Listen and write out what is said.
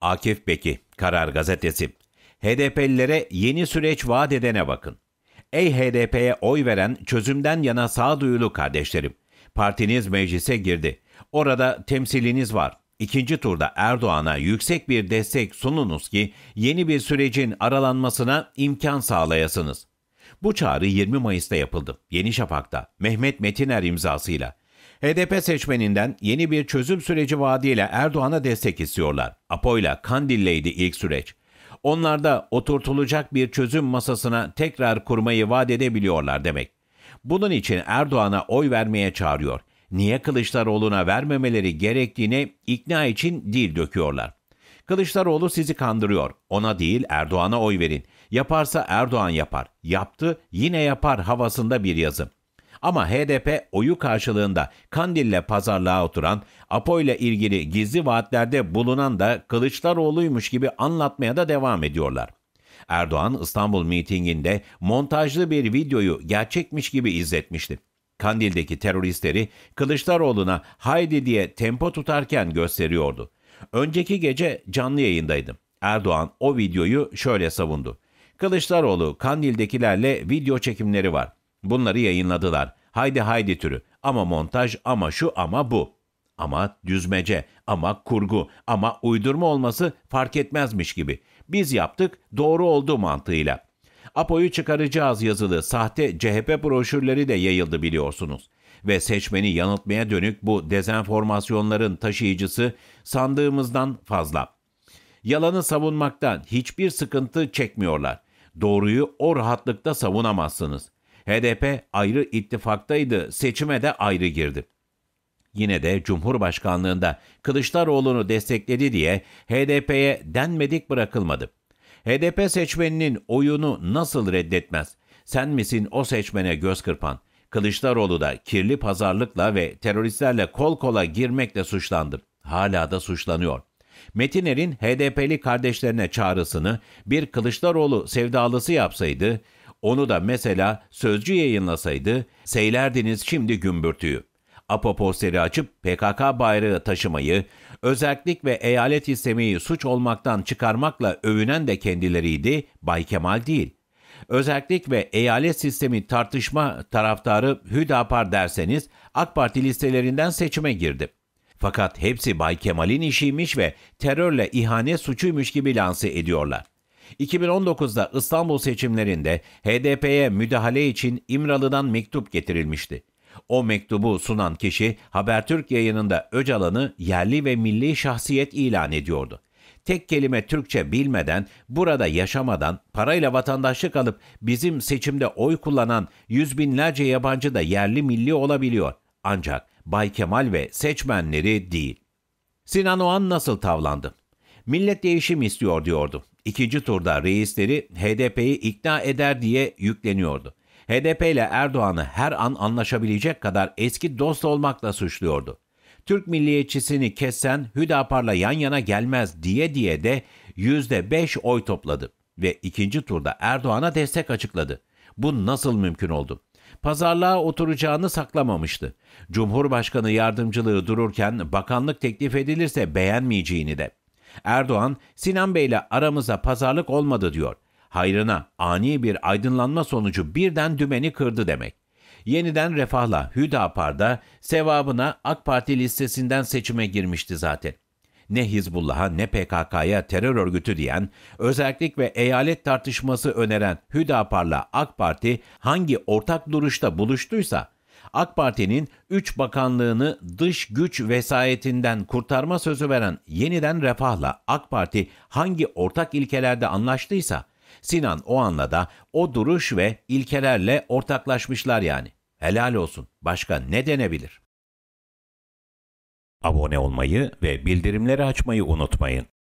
Akif Beki, Karar Gazetesi. HDP'lilere yeni süreç vaat edene bakın. Ey HDP'ye oy veren çözümden yana sağduyulu kardeşlerim. Partiniz meclise girdi. Orada temsiliniz var. İkinci turda Erdoğan'a yüksek bir destek sununuz ki yeni bir sürecin aralanmasına imkan sağlayasınız. Bu çağrı 20 Mayıs'ta yapıldı. Yeni Şafak'ta Mehmet Metiner imzasıyla HDP seçmeninden yeni bir çözüm süreci vaadiyle Erdoğan'a destek istiyorlar. Apo'yla Kandil'leydi ilk süreç. Onlar da oturtulacak bir çözüm masasına tekrar kurmayı vaat edebiliyorlar demek. Bunun için Erdoğan'a oy vermeye çağırıyor. Niye Kılıçdaroğlu'na vermemeleri gerektiğini ikna için dil döküyorlar. Kılıçdaroğlu sizi kandırıyor. Ona değil Erdoğan'a oy verin. Yaparsa Erdoğan yapar. Yaptı yine yapar havasında bir yazım. Ama HDP oyu karşılığında Kandil'le pazarlığa oturan, APO ile ilgili gizli vaatlerde bulunan da Kılıçdaroğlu'ymuş gibi anlatmaya da devam ediyorlar. Erdoğan İstanbul mitinginde montajlı bir videoyu gerçekmiş gibi izletmişti. Kandil'deki teröristleri Kılıçdaroğlu'na haydi diye tempo tutarken gösteriyordu. Önceki gece canlı yayındaydım. Erdoğan o videoyu şöyle savundu. Kılıçdaroğlu Kandil'dekilerle video çekimleri var. Bunları yayınladılar. Haydi haydi türü. Ama montaj, ama şu, ama bu. Ama düzmece, ama kurgu, ama uydurma olması fark etmezmiş gibi. Biz yaptık, doğru oldu mantığıyla. Apo'yu çıkaracağız yazılı sahte CHP broşürleri de yayıldı biliyorsunuz. Ve seçmeni yanıltmaya dönük bu dezenformasyonların taşıyıcısı sandığımızdan fazla. Yalanı savunmaktan hiçbir sıkıntı çekmiyorlar. Doğruyu o rahatlıkta savunamazsınız. HDP ayrı ittifaktaydı, seçime de ayrı girdi. Yine de Cumhurbaşkanlığında Kılıçdaroğlu'nu destekledi diye HDP'ye denmedik bırakılmadı. HDP seçmeninin oyunu nasıl reddetmez? Sen misin o seçmene göz kırpan? Kılıçdaroğlu da kirli pazarlıkla ve teröristlerle kol kola girmekle suçlandı. Hala da suçlanıyor. Metin Er'in HDP'li kardeşlerine çağrısını bir Kılıçdaroğlu sevdalısı yapsaydı onu da mesela Sözcü yayınlasaydı seylerdiniz şimdi gümbürtüyü. apoposteri açıp PKK bayrağı taşımayı, özellik ve eyalet istemeyi suç olmaktan çıkarmakla övünen de kendileriydi, Bay Kemal değil. Özellik ve eyalet sistemi tartışma taraftarı Hüdapar derseniz AK Parti listelerinden seçime girdi. Fakat hepsi Bay Kemal'in işiymiş ve terörle ihanet suçuymuş gibi lanse ediyorlar. 2019'da İstanbul seçimlerinde HDP'ye müdahale için İmralı'dan mektup getirilmişti. O mektubu sunan kişi Habertürk yayınında Öcalan'ı yerli ve milli şahsiyet ilan ediyordu. Tek kelime Türkçe bilmeden, burada yaşamadan, parayla vatandaşlık alıp bizim seçimde oy kullanan yüz binlerce yabancı da yerli milli olabiliyor. Ancak Bay Kemal ve seçmenleri değil. Sinan Oğan nasıl tavlandı? Millet değişim istiyor diyordu. İkinci turda reisleri HDP'yi ikna eder diye yükleniyordu. HDP ile Erdoğan'ı her an anlaşabilecek kadar eski dost olmakla suçluyordu. Türk milliyetçisini kessen Hüdapar'la yan yana gelmez diye diye de yüzde beş oy topladı ve ikinci turda Erdoğan'a destek açıkladı. Bu nasıl mümkün oldu? Pazarlığa oturacağını saklamamıştı. Cumhurbaşkanı yardımcılığı dururken bakanlık teklif edilirse beğenmeyeceğini de. Erdoğan, Sinan Bey'le aramıza pazarlık olmadı diyor. Hayrına ani bir aydınlanma sonucu birden dümeni kırdı demek. Yeniden Refah'la Hüdapar'da sevabına AK Parti listesinden seçime girmişti zaten ne Hizbullah'a ne PKK'ya terör örgütü diyen, özellik ve eyalet tartışması öneren Hüdapar'la AK Parti hangi ortak duruşta buluştuysa AK Parti'nin 3 bakanlığını dış güç vesayetinden kurtarma sözü veren yeniden refahla AK Parti hangi ortak ilkelerde anlaştıysa Sinan o anla da o duruş ve ilkelerle ortaklaşmışlar yani. Helal olsun. Başka ne denebilir? Abone olmayı ve bildirimleri açmayı unutmayın.